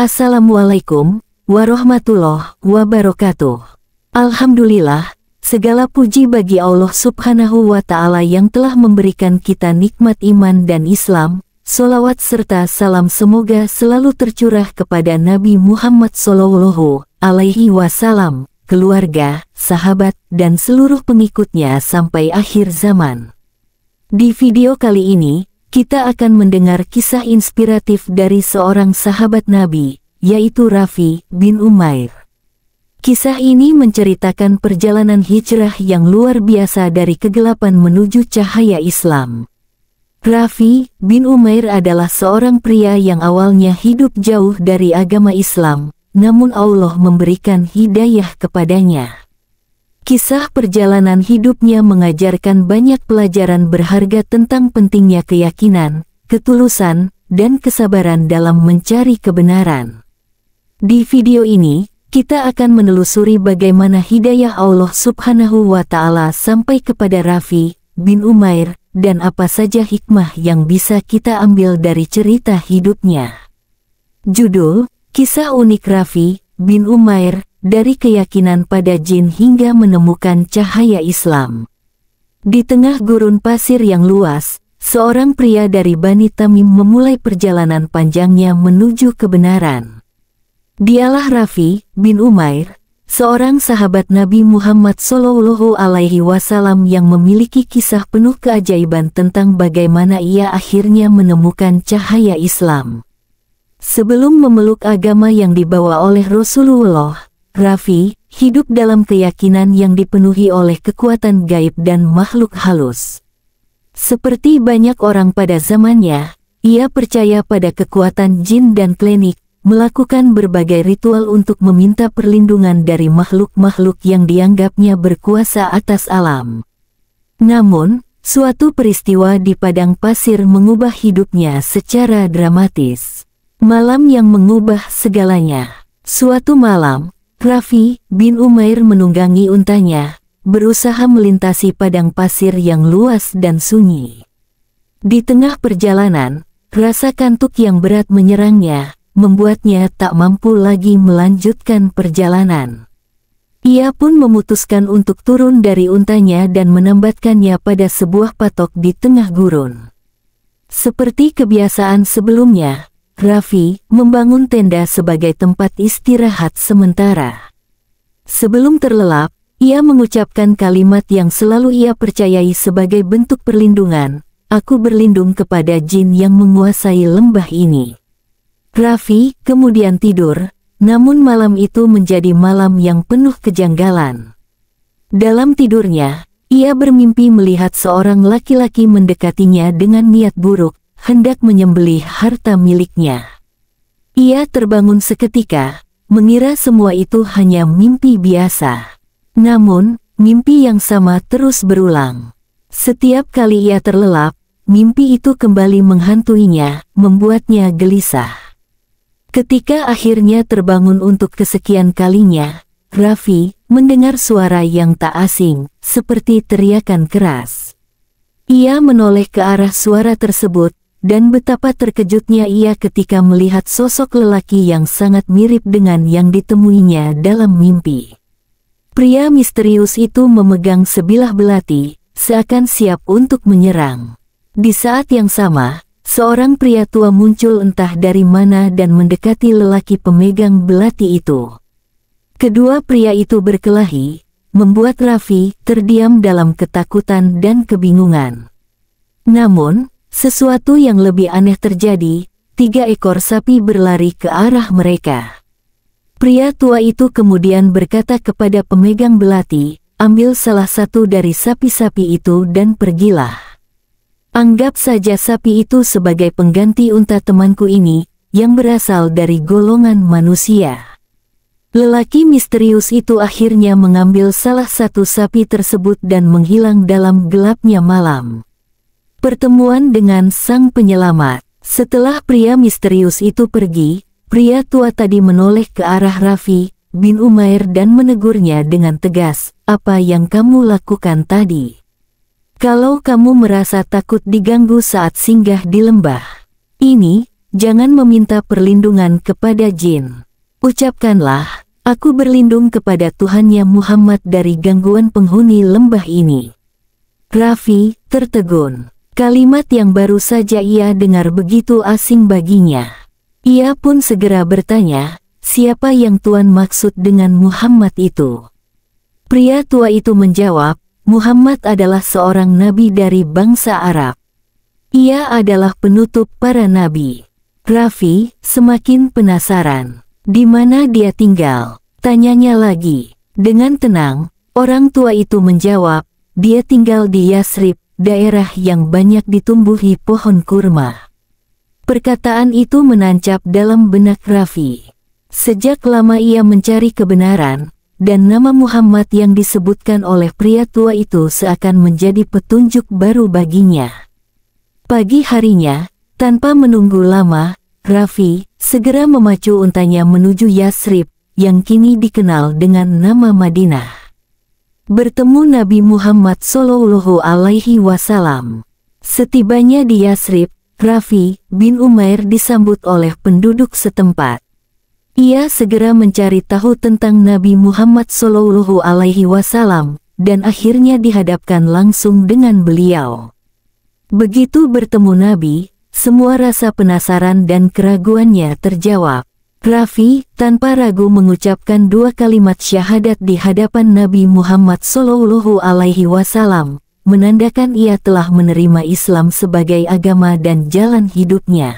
Assalamualaikum warahmatullahi wabarakatuh. Alhamdulillah, segala puji bagi Allah subhanahu wa ta'ala yang telah memberikan kita nikmat iman dan Islam, Solawat serta salam semoga selalu tercurah kepada Nabi Muhammad Sallallahu Alaihi Wasallam, keluarga, sahabat, dan seluruh pengikutnya sampai akhir zaman. Di video kali ini, kita akan mendengar kisah inspiratif dari seorang sahabat Nabi, yaitu Rafi bin Umair. Kisah ini menceritakan perjalanan hijrah yang luar biasa dari kegelapan menuju cahaya Islam. Rafi bin Umair adalah seorang pria yang awalnya hidup jauh dari agama Islam, namun Allah memberikan hidayah kepadanya. Kisah perjalanan hidupnya mengajarkan banyak pelajaran berharga tentang pentingnya keyakinan, ketulusan, dan kesabaran dalam mencari kebenaran. Di video ini, kita akan menelusuri bagaimana hidayah Allah Subhanahu wa Ta'ala sampai kepada Rafi bin Umair dan apa saja hikmah yang bisa kita ambil dari cerita hidupnya. Judul: Kisah Unik Rafi bin Umair dari keyakinan pada jin hingga menemukan cahaya Islam. Di tengah gurun pasir yang luas, seorang pria dari Bani Tamim memulai perjalanan panjangnya menuju kebenaran. Dialah Rafi bin Umair, seorang sahabat Nabi Muhammad Shallallahu Alaihi Wasallam yang memiliki kisah penuh keajaiban tentang bagaimana ia akhirnya menemukan cahaya Islam. Sebelum memeluk agama yang dibawa oleh Rasulullah, Rafi hidup dalam keyakinan yang dipenuhi oleh kekuatan gaib dan makhluk halus. Seperti banyak orang pada zamannya, ia percaya pada kekuatan jin dan klinik, melakukan berbagai ritual untuk meminta perlindungan dari makhluk-makhluk yang dianggapnya berkuasa atas alam. Namun, suatu peristiwa di padang pasir mengubah hidupnya secara dramatis. Malam yang mengubah segalanya. Suatu malam, Rafi bin Umair menunggangi untanya, berusaha melintasi padang pasir yang luas dan sunyi. Di tengah perjalanan, rasa kantuk yang berat menyerangnya, membuatnya tak mampu lagi melanjutkan perjalanan. Ia pun memutuskan untuk turun dari untanya dan menambatkannya pada sebuah patok di tengah gurun. Seperti kebiasaan sebelumnya, Raffi membangun tenda sebagai tempat istirahat sementara. Sebelum terlelap, ia mengucapkan kalimat yang selalu ia percayai sebagai bentuk perlindungan, aku berlindung kepada jin yang menguasai lembah ini. Raffi kemudian tidur, namun malam itu menjadi malam yang penuh kejanggalan. Dalam tidurnya, ia bermimpi melihat seorang laki-laki mendekatinya dengan niat buruk, hendak menyembelih harta miliknya. Ia terbangun seketika, mengira semua itu hanya mimpi biasa. Namun, mimpi yang sama terus berulang. Setiap kali ia terlelap, mimpi itu kembali menghantuinya, membuatnya gelisah. Ketika akhirnya terbangun untuk kesekian kalinya, Raffi mendengar suara yang tak asing, seperti teriakan keras. Ia menoleh ke arah suara tersebut, dan betapa terkejutnya ia ketika melihat sosok lelaki yang sangat mirip dengan yang ditemuinya dalam mimpi. Pria misterius itu memegang sebilah belati, seakan siap untuk menyerang. Di saat yang sama, seorang pria tua muncul entah dari mana dan mendekati lelaki pemegang belati itu. Kedua pria itu berkelahi, membuat Raffi terdiam dalam ketakutan dan kebingungan. Namun, sesuatu yang lebih aneh terjadi, tiga ekor sapi berlari ke arah mereka. Pria tua itu kemudian berkata kepada pemegang belati, ambil salah satu dari sapi-sapi itu dan pergilah. Anggap saja sapi itu sebagai pengganti unta temanku ini, yang berasal dari golongan manusia. Lelaki misterius itu akhirnya mengambil salah satu sapi tersebut dan menghilang dalam gelapnya malam. Pertemuan dengan sang penyelamat. Setelah pria misterius itu pergi, pria tua tadi menoleh ke arah Rafi bin Umair dan menegurnya dengan tegas, apa yang kamu lakukan tadi? Kalau kamu merasa takut diganggu saat singgah di lembah, ini, jangan meminta perlindungan kepada jin. Ucapkanlah, aku berlindung kepada Tuhannya Muhammad dari gangguan penghuni lembah ini. Rafi tertegun. Kalimat yang baru saja ia dengar begitu asing baginya. Ia pun segera bertanya, siapa yang Tuan maksud dengan Muhammad itu? Pria tua itu menjawab, Muhammad adalah seorang nabi dari bangsa Arab. Ia adalah penutup para nabi. Rafi semakin penasaran. Di mana dia tinggal? Tanyanya lagi. Dengan tenang, orang tua itu menjawab, dia tinggal di Yasrib, daerah yang banyak ditumbuhi pohon kurma. Perkataan itu menancap dalam benak Rafi. Sejak lama ia mencari kebenaran, dan nama Muhammad yang disebutkan oleh pria tua itu seakan menjadi petunjuk baru baginya. Pagi harinya, tanpa menunggu lama, Rafi segera memacu untanya menuju Yasrib, yang kini dikenal dengan nama Madinah bertemu Nabi Muhammad Shallallahu Alaihi Wasallam. Setibanya di Yasrib, Rafi bin Umair disambut oleh penduduk setempat. Ia segera mencari tahu tentang Nabi Muhammad Shallallahu Alaihi Wasallam dan akhirnya dihadapkan langsung dengan beliau. Begitu bertemu Nabi, semua rasa penasaran dan keraguannya terjawab. Rafi tanpa ragu mengucapkan dua kalimat syahadat di hadapan Nabi Muhammad Shallallahu Alaihi Wasallam, menandakan ia telah menerima Islam sebagai agama dan jalan hidupnya.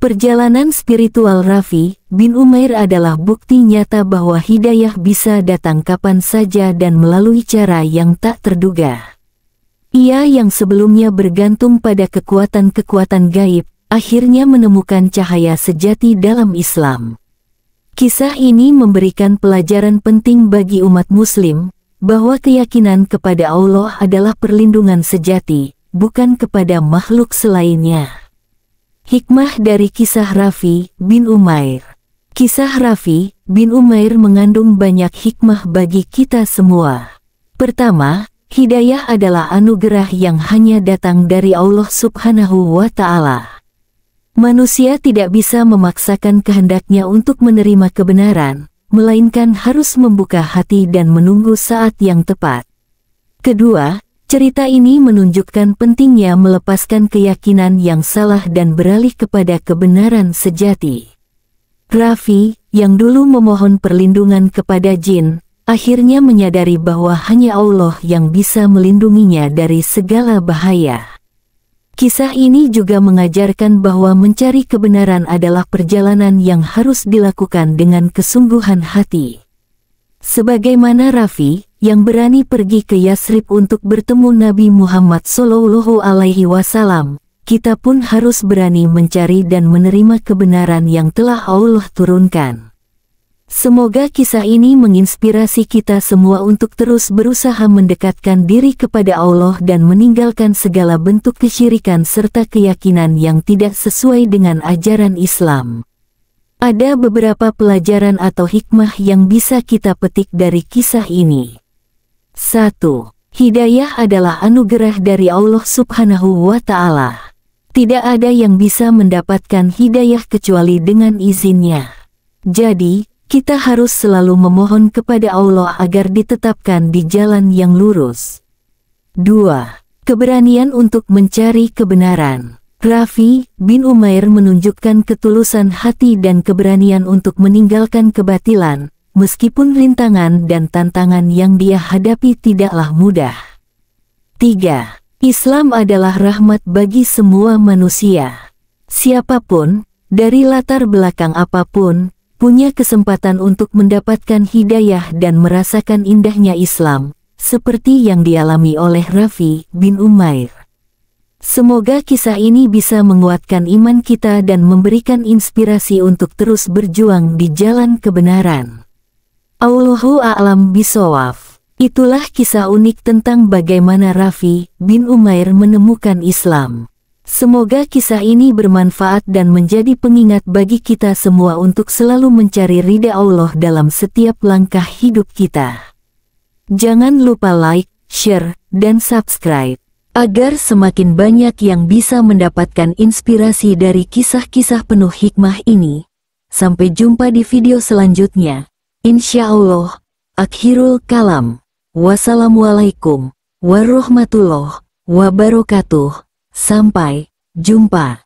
Perjalanan spiritual Rafi bin Umair adalah bukti nyata bahwa hidayah bisa datang kapan saja dan melalui cara yang tak terduga. Ia yang sebelumnya bergantung pada kekuatan-kekuatan gaib, akhirnya menemukan cahaya sejati dalam Islam. Kisah ini memberikan pelajaran penting bagi umat Muslim bahwa keyakinan kepada Allah adalah perlindungan sejati, bukan kepada makhluk selainnya. Hikmah dari kisah Rafi bin Umair Kisah Rafi bin Umair mengandung banyak hikmah bagi kita semua. Pertama, hidayah adalah anugerah yang hanya datang dari Allah Subhanahu wa Ta'ala. Manusia tidak bisa memaksakan kehendaknya untuk menerima kebenaran, melainkan harus membuka hati dan menunggu saat yang tepat. Kedua, cerita ini menunjukkan pentingnya melepaskan keyakinan yang salah dan beralih kepada kebenaran sejati. Raffi, yang dulu memohon perlindungan kepada jin, akhirnya menyadari bahwa hanya Allah yang bisa melindunginya dari segala bahaya. Kisah ini juga mengajarkan bahwa mencari kebenaran adalah perjalanan yang harus dilakukan dengan kesungguhan hati. Sebagaimana Rafi yang berani pergi ke Yasrib untuk bertemu Nabi Muhammad Sallallahu Alaihi Wasallam, kita pun harus berani mencari dan menerima kebenaran yang telah Allah turunkan. Semoga kisah ini menginspirasi kita semua untuk terus berusaha mendekatkan diri kepada Allah dan meninggalkan segala bentuk kesyirikan serta keyakinan yang tidak sesuai dengan ajaran Islam. Ada beberapa pelajaran atau hikmah yang bisa kita petik dari kisah ini. 1. Hidayah adalah anugerah dari Allah Subhanahu wa Ta'ala. Tidak ada yang bisa mendapatkan hidayah kecuali dengan izinnya. Jadi, kita harus selalu memohon kepada Allah agar ditetapkan di jalan yang lurus. 2. Keberanian untuk mencari kebenaran Rafi bin Umair menunjukkan ketulusan hati dan keberanian untuk meninggalkan kebatilan, meskipun rintangan dan tantangan yang dia hadapi tidaklah mudah. 3. Islam adalah rahmat bagi semua manusia. Siapapun, dari latar belakang apapun, punya kesempatan untuk mendapatkan hidayah dan merasakan indahnya Islam, seperti yang dialami oleh Rafi bin Umair. Semoga kisah ini bisa menguatkan iman kita dan memberikan inspirasi untuk terus berjuang di jalan kebenaran. Allahu a'lam bisawaf. Itulah kisah unik tentang bagaimana Rafi bin Umair menemukan Islam. Semoga kisah ini bermanfaat dan menjadi pengingat bagi kita semua untuk selalu mencari ridha Allah dalam setiap langkah hidup kita. Jangan lupa like, share, dan subscribe, agar semakin banyak yang bisa mendapatkan inspirasi dari kisah-kisah penuh hikmah ini. Sampai jumpa di video selanjutnya. Insya Allah, akhirul kalam. Wassalamualaikum warahmatullahi wabarakatuh. Sampai jumpa.